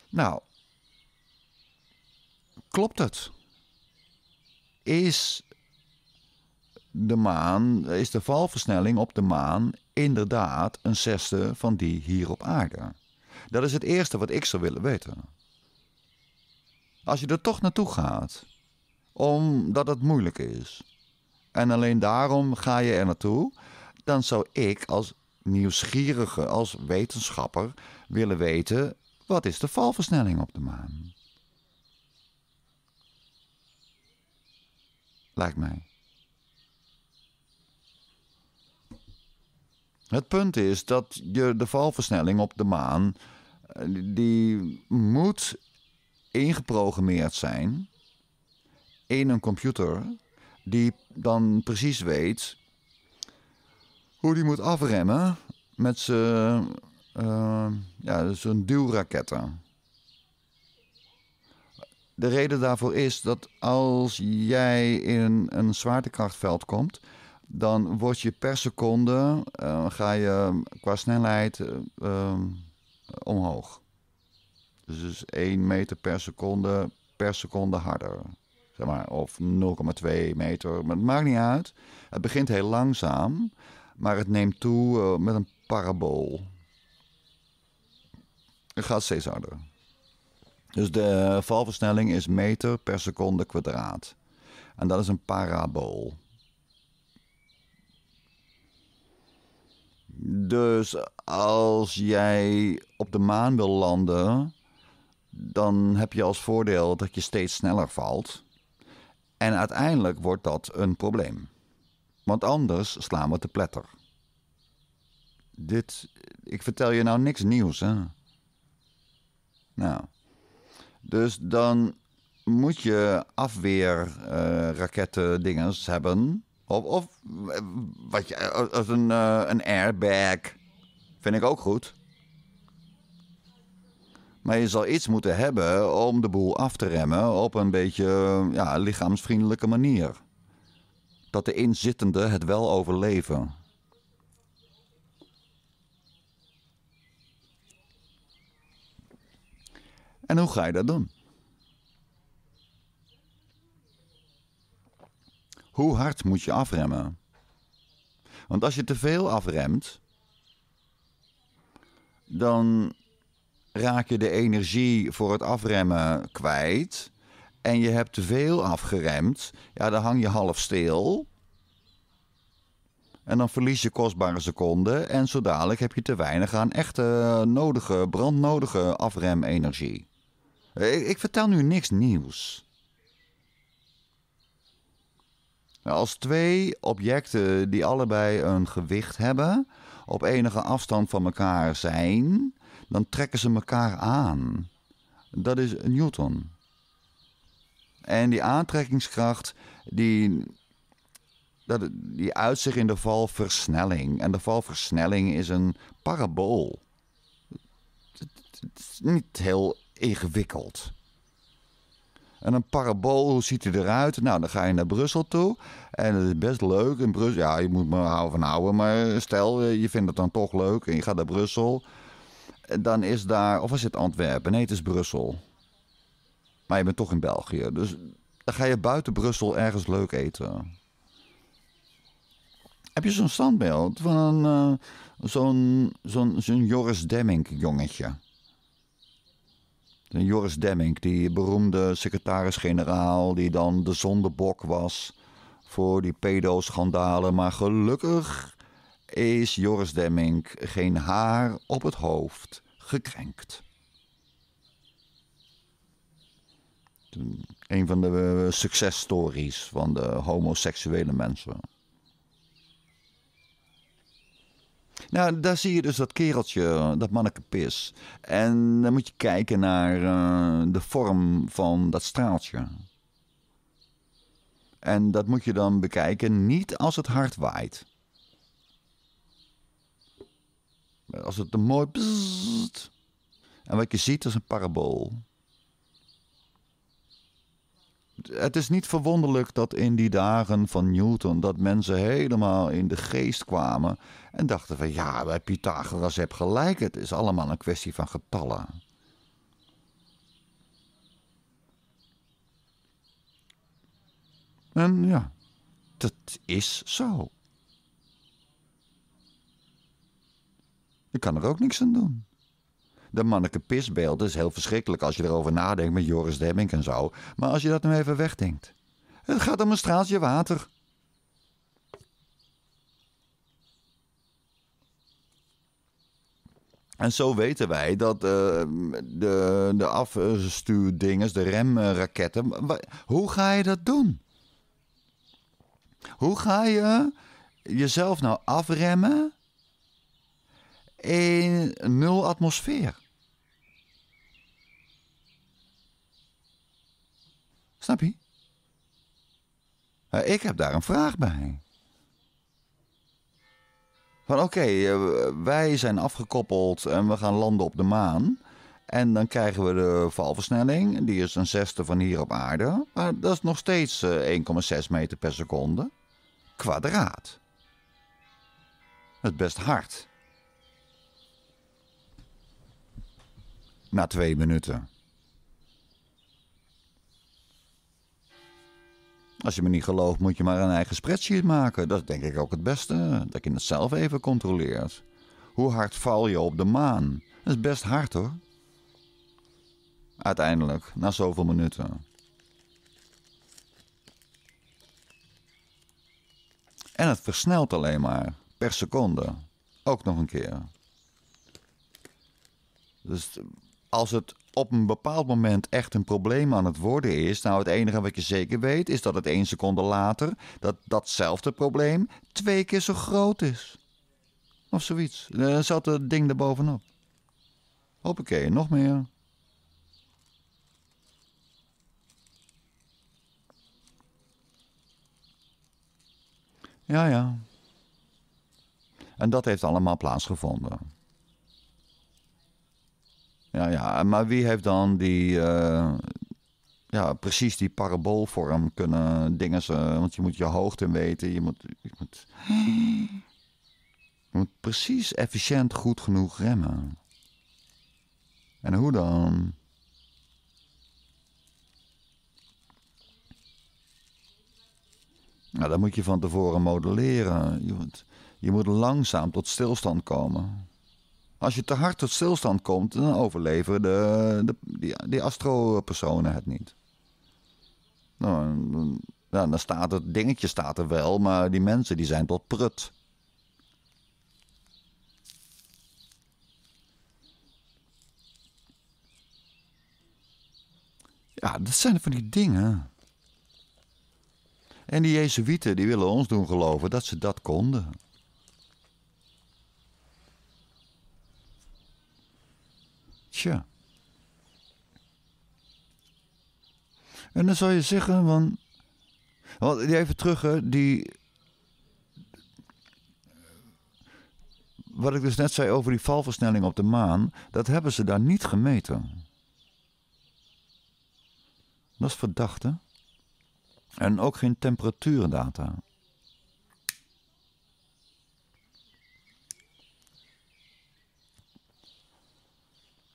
Nou, klopt het? Is de maan, is de valversnelling op de maan inderdaad een zesde van die hier op aarde? Dat is het eerste wat ik zou willen weten. Als je er toch naartoe gaat, omdat het moeilijk is, en alleen daarom ga je er naartoe, dan zou ik als nieuwsgierige, als wetenschapper willen weten: wat is de valversnelling op de maan? Lijkt mij. Het punt is dat je de valversnelling op de maan, eh, die moet ingeprogrammeerd zijn in een computer die dan precies weet hoe die moet afremmen met zijn uh, eh, ja, duwraketten. De reden daarvoor is dat als jij in een zwaartekrachtveld komt, dan word je per seconde, eh, ga je eh, qua snelheid eh, ehm, omhoog. Dus, is 1 meter per seconde, per seconde harder. Zeg maar, of 0,2 meter, maar het maakt niet uit. Het begint heel langzaam, maar het neemt toe met een parabool. Het gaat steeds harder. Dus de valversnelling is meter per seconde kwadraat. En dat is een parabool. Dus als jij op de maan wil landen, dan heb je als voordeel dat je steeds sneller valt. En uiteindelijk wordt dat een probleem. Want anders slaan we te pletter. Dit, ik vertel je nou niks nieuws, hè? Nou, dus dan moet je afweerraketten uh, dingen hebben of, of wat je, als een, eh, een airbag. Vind ik ook goed. Maar je zal iets moeten hebben om de boel af te remmen op een beetje ja, lichaamsvriendelijke manier. Dat de inzittenden het wel overleven. En hoe ga je dat doen? Hoe hard moet je afremmen? Want als je te veel afremt, dan raak je de energie voor het afremmen kwijt. En je hebt te veel afgeremd, ja, dan hang je half stil. En dan verlies je kostbare seconden. En zo dadelijk heb je te weinig aan echte, nodige, brandnodige afremenergie. ik vertel nu niks nieuws. Nou, als twee objecten die allebei een gewicht hebben, op enige afstand van elkaar zijn, dan trekken ze elkaar aan. Dat is Newton. En die aantrekkingskracht, die, dat, die uit zich in de valversnelling. En de valversnelling is een parabool. Het is niet heel ingewikkeld. En een parabool, hoe ziet hij eruit? Nou, dan ga je naar Brussel toe. En dat is best leuk. In Brussel, ja, je moet me houden van houden. Maar stel, eh, je vindt het dan toch leuk en je gaat naar Brussel. Dan is daar, of is het Antwerpen? Nee, het is Brussel. Maar je bent toch in België. Dus dan ga je buiten Brussel ergens leuk eten. Heb je zo'n standbeeld van uh, zo'n zo'n zo'n Joris Demmink jongetje? Joris Demming, die beroemde secretaris-generaal, die dan de zondebok was voor die pedo-schandalen. Maar gelukkig is Joris Demming geen haar op het hoofd gekrenkt. Een van de eh, successtories van de homoseksuele mensen. Nou, daar zie je dus dat kereltje, dat manneke En dan moet je kijken naar eh, de vorm van dat straaltje. En dat moet je dan bekijken niet als het hard waait. Als het een mooi... Bzzzt. En wat je ziet is een parabool het is niet verwonderlijk dat in die dagen van Newton dat mensen helemaal in de geest kwamen en dachten van ja, Pythagoras heb gelijk, het is allemaal een kwestie van getallen. En ja, dat is zo. Je kan er ook niks aan doen de manneke pisbeeld is heel verschrikkelijk als je erover nadenkt met Joris Demming en zo. Maar als je dat nu even wegdenkt. Het gaat om een straaltje water. En zo weten wij dat eh, de, de afstuurdinges, de remraketten. Hoe ga je dat doen? Hoe ga je jezelf nou afremmen een nul atmosfeer. Snap je? Nou, ik heb daar een vraag bij. Van oké, eh, wij zijn afgekoppeld en we gaan landen op de maan. En dan krijgen we de valversnelling, die is een zesde van hier op aarde. Maar dat is nog steeds 1,6 eh, meter per seconde. Kwadraat. Het best hard. na twee minuten. Als je me niet gelooft, moet je maar een eigen spreadsheet maken. Dat is denk ik ook het beste, dat je het zelf even controleert. Hoe hard val je op de maan? Dat is best hard hoor. Uiteindelijk, na zoveel minuten. En het versnelt alleen maar, per seconde. Ook nog een keer. Dus als het op een bepaald moment echt een probleem aan het worden is, nou het enige wat je zeker weet is dat het één seconde later dat datzelfde probleem twee keer zo groot is. Of zoiets. Dan eh, zat het ding erbovenop. Hoppakee, nog meer. Ja, ja. En dat heeft allemaal plaatsgevonden. Ja, ja, maar wie heeft dan die, eh, ja, precies die paraboolvorm kunnen dingen? Want je moet je hoogte weten, je moet, je moet, moet precies efficiënt goed genoeg remmen. En hoe dan? Nou, dat moet je van tevoren modelleren. Je moet, je moet langzaam tot stilstand komen. Als je te hard tot stilstand komt, dan overleven de, de die, die astropersonen het niet. Nou, dan staat het dingetje staat er wel, maar die mensen die zijn tot prut. Ja, dat zijn van die dingen. En die Jezuïeten die willen ons doen geloven dat ze dat konden. En dan zou je zeggen, van, even terug, hè, die, wat ik dus net zei over die valversnelling op de maan, dat hebben ze daar niet gemeten. Dat is verdachte. En ook geen temperatuurdata.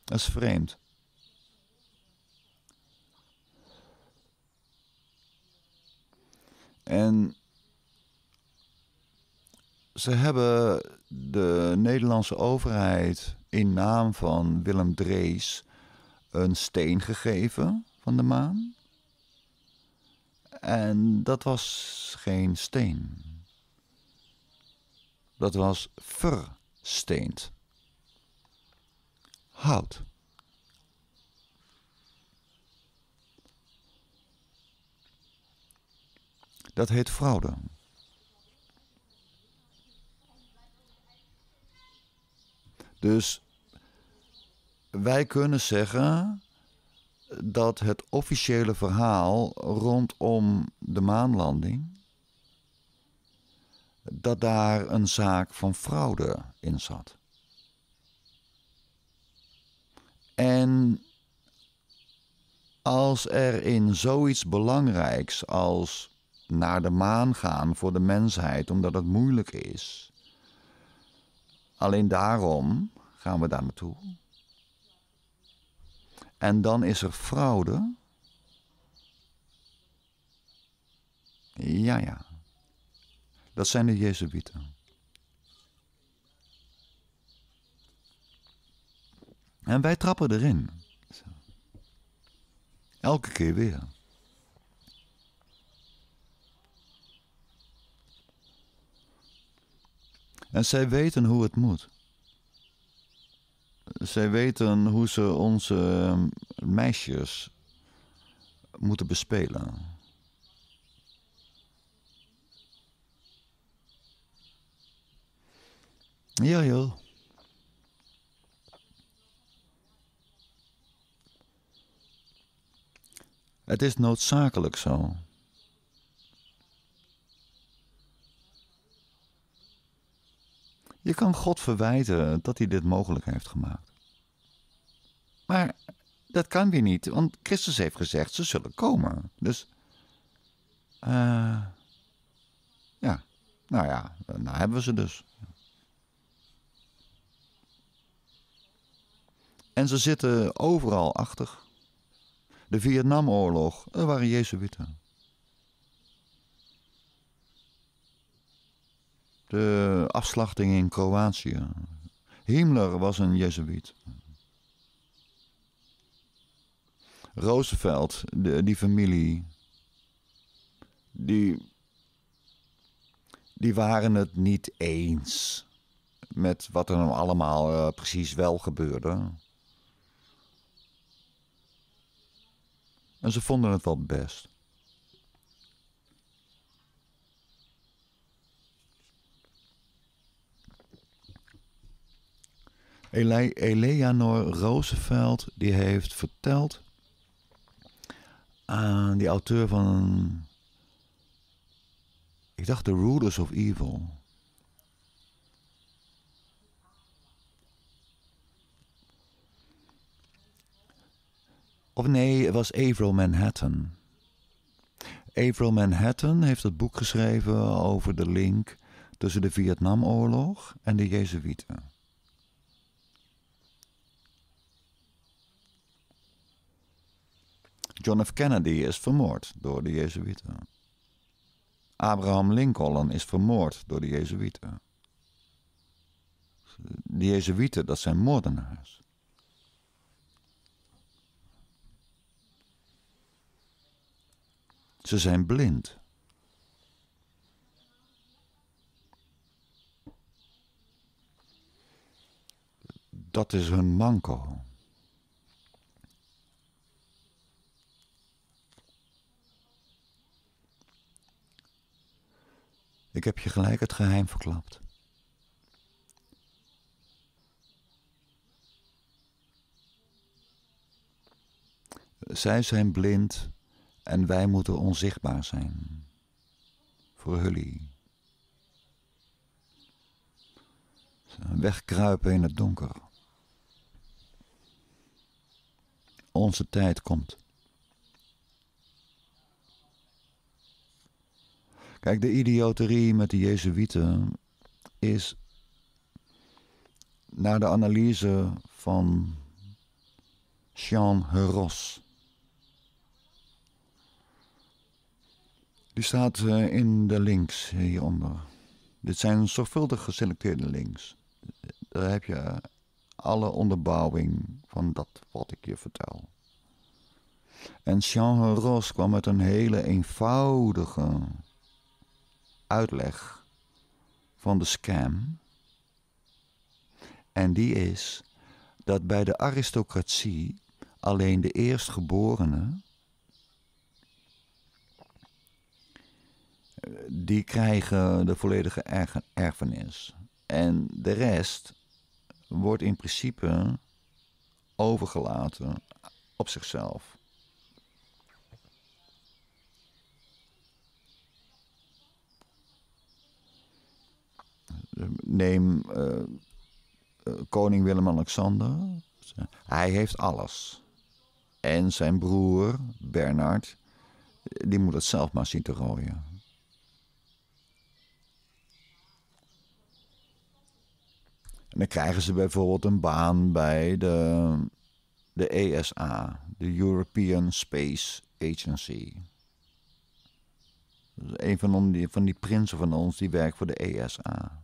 Dat is vreemd. En ze hebben de Nederlandse overheid in naam van Willem Drees een steen gegeven van de maan. En dat was geen steen. Dat was versteend. Dat heet fraude. Dus wij kunnen zeggen dat het officiële verhaal rondom de maanlanding dat daar een zaak van fraude in zat. En als er in zoiets belangrijks als naar de maan gaan voor de mensheid, omdat het moeilijk is, alleen daarom gaan we daar naartoe. En dan is er fraude. Ja, ja. Dat zijn de Jezuïeten. En wij trappen erin. Elke keer weer. En zij weten hoe het moet. Zij weten hoe ze onze ehm, meisjes moeten bespelen. Ja, joh. Het is noodzakelijk zo. Je kan God verwijten dat hij dit mogelijk heeft gemaakt. Maar dat kan weer niet, want Christus heeft gezegd ze zullen komen. Dus, eh, ja, nou ja, nou hebben we ze dus. En ze zitten overal achter de Vietnamoorlog, er waren Jezuïten. De afslachting in Kroatië. Himmler was een Jezuïet. Roosevelt, de, die familie, die, die waren het niet eens met wat er nou allemaal eh, precies wel gebeurde. En ze vonden het wel best. Ele Eleanor Roosevelt die heeft verteld aan die auteur van, ik dacht The Rulers of Evil, Of nee, het was Avril Manhattan. Avril Manhattan heeft het boek geschreven over de link tussen de Vietnamoorlog en de Jezuïeten. John F. Kennedy is vermoord door de Jezuïeten. Abraham Lincoln is vermoord door de Jezuïeten. De Jezuïeten, dat zijn moordenaars. Ze zijn blind. Dat is hun manco. Ik heb je gelijk het geheim verklapt. Zij zijn blind en wij moeten onzichtbaar zijn voor jullie. Wegkruipen in het donker. Onze tijd komt. Kijk, de idioterie met de Jezuïeten is naar de analyse van Jean Heros Die staat eh, in de links hieronder. Dit zijn zorgvuldig geselecteerde links. Daar heb je alle onderbouwing van dat wat ik je vertel. En Jean Ros kwam met een hele eenvoudige uitleg van de scam. En die is dat bij de aristocratie alleen de eerstgeborenen die krijgen de volledige erfenis. En de rest wordt in principe overgelaten op zichzelf. Neem eh, eh, koning Willem-Alexander. Hij heeft alles. En zijn broer Bernard, die moet het zelf maar zien te rooien. En dan krijgen ze bijvoorbeeld een baan bij de, de ESA, de European Space Agency. Dus een van, die, van die prinsen van ons die werkt voor de ESA.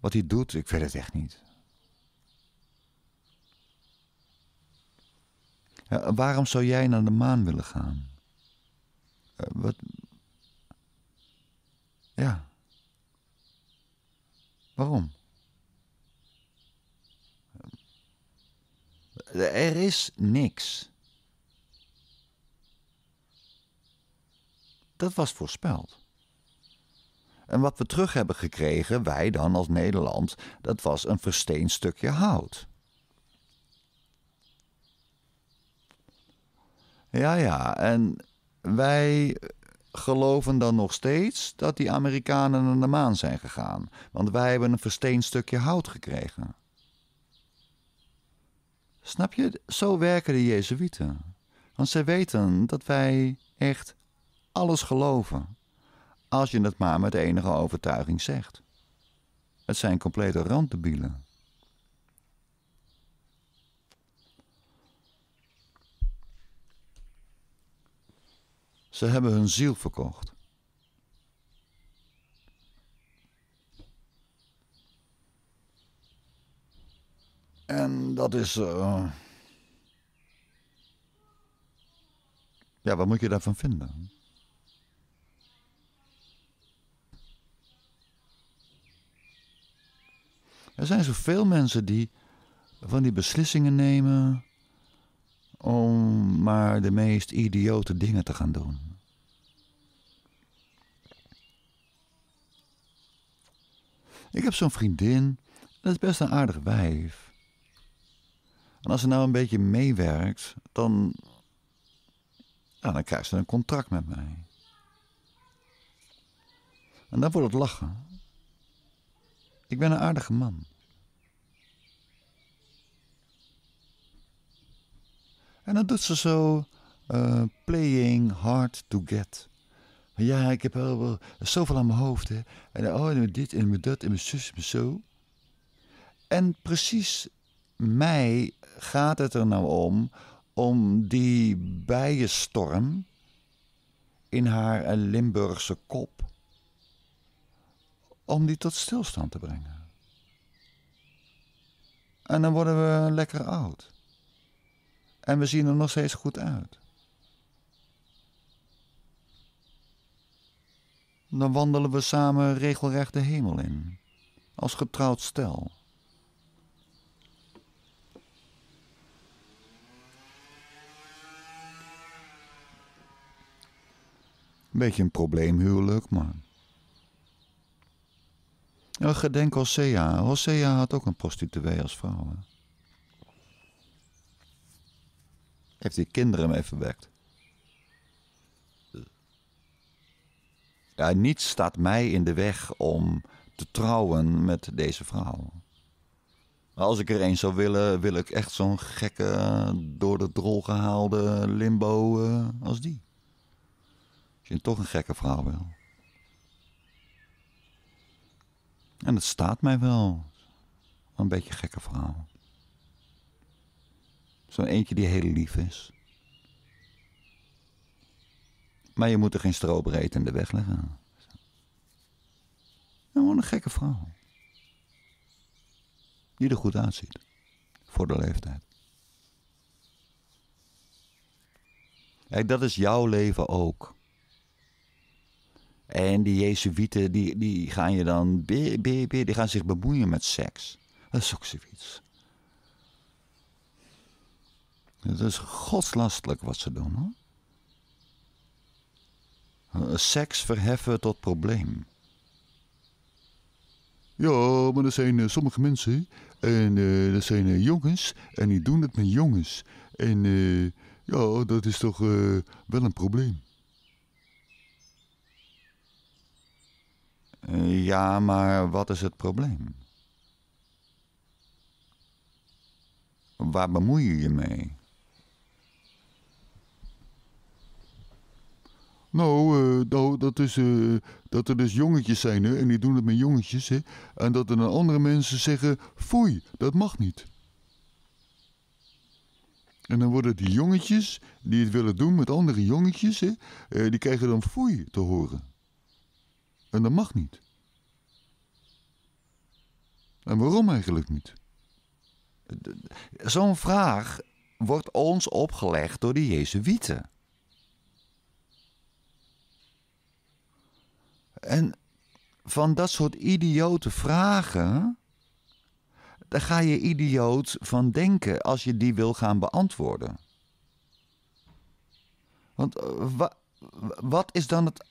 Wat hij doet, ik weet het echt niet. Ja, waarom zou jij naar de maan willen gaan? Eh, wat? Ja. Waarom? Er is niks. Dat was voorspeld. En wat we terug hebben gekregen, wij dan als Nederland, dat was een versteend stukje hout. Ja, ja, en wij geloven dan nog steeds dat die Amerikanen naar de maan zijn gegaan, want wij hebben een versteend stukje hout gekregen. Snap je? Zo werken de Jezuïeten. Want zij weten dat wij echt alles geloven. Als je het maar met enige overtuiging zegt. Het zijn complete randdebielen. Ze hebben hun ziel verkocht. En dat is. Eh, ja, wat moet je daarvan vinden? Er zijn zoveel mensen die van die beslissingen nemen om maar de meest idiote dingen te gaan doen. Ik heb zo'n vriendin, dat is best een aardig wijf. En als ze nou een beetje meewerkt, dan, dan krijgt ze een contract met mij. En dan wordt het lachen. Ik ben een aardige man. En dan doet ze zo eh, playing hard to get. Ja, ik heb wel, zoveel aan mijn hoofd. Hè. En oh, en dit en dat en mijn zus en zo. En precies mij gaat het er nou om, om die bijenstorm in haar Limburgse kop, om die tot stilstand te brengen. En dan worden we lekker oud. En we zien er nog steeds goed uit. Dan wandelen we samen regelrecht de hemel in, als getrouwd stel. beetje een probleemhuwelijk, maar... Ja, gedenk Hosea. Hosea had ook een prostituee als vrouw. Heeft hij kinderen mee verwekt. Ja, niets staat mij in de weg om te trouwen met deze vrouw. Maar als ik er een zou willen, wil ik echt zo'n gekke, door de drol gehaalde limbo eh, als die je vind toch een gekke vrouw wel. En het staat mij wel. Een beetje een gekke vrouw. Zo'n eentje die heel lief is. Maar je moet er geen strobreed in de weg leggen. Gewoon een gekke vrouw. Die er goed uitziet. Voor de leeftijd. Kijk, dat is jouw leven ook. En die Jezuïeten, die, die gaan je dan. Be, be, be, die gaan zich bemoeien met seks. Dat is ook zoiets. Het is godslastelijk wat ze doen hoor. Seks verheffen tot probleem. Ja, maar er zijn eh, sommige mensen. En uh, er zijn eh, jongens. En die doen het met jongens. En ja, dat is toch wel een probleem. Eh, ja, maar wat is het probleem? Waar bemoei je je mee? Nou, eh, nou dat, is, eh, dat er dus jongetjes zijn hè, en die doen het met jongetjes. Hè, en dat er dan andere mensen zeggen: foei, dat mag niet. En dan worden die jongetjes die het willen doen met andere jongetjes, hè, die krijgen dan foei te horen. En dat mag niet. En waarom eigenlijk niet? Zo'n vraag wordt ons opgelegd door de Jezuïeten. En van dat soort idiote vragen, daar ga je idioot van denken als je die wil gaan beantwoorden. Want eh, wat is dan het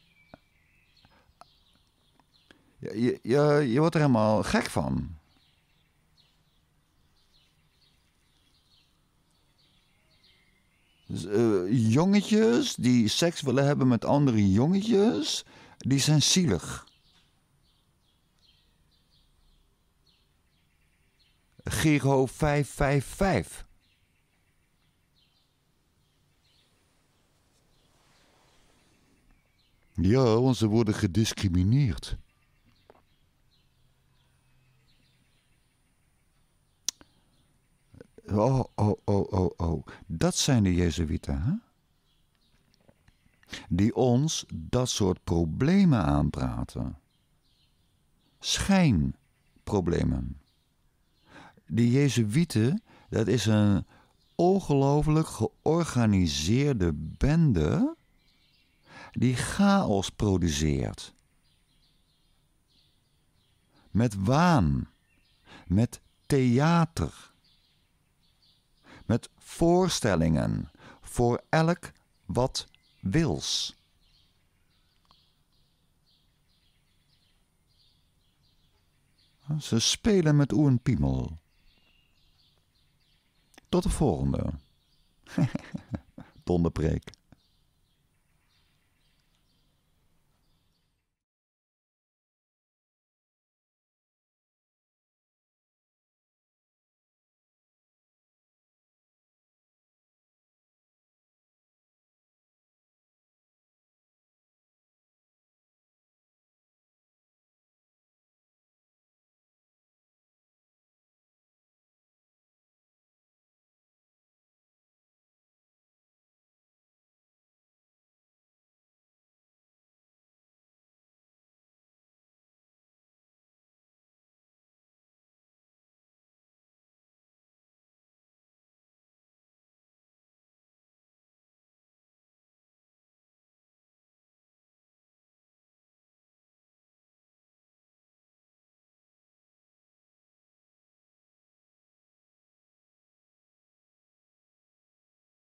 je, je wordt er helemaal gek van. Dus, eh, jongetjes die seks willen hebben met andere jongetjes, die zijn zielig. Giro 555. Ja, want ze worden gediscrimineerd. Oh, oh, oh, oh, oh. Dat zijn de Jezuïeten, hè? Die ons dat soort problemen aanpraten. Schijnproblemen. Die Jezuïeten, dat is een ongelooflijk georganiseerde bende die chaos produceert. Met waan, met theater met voorstellingen voor elk wat wils. Ze spelen met Oen Piemel. Tot de volgende. Donderpreek.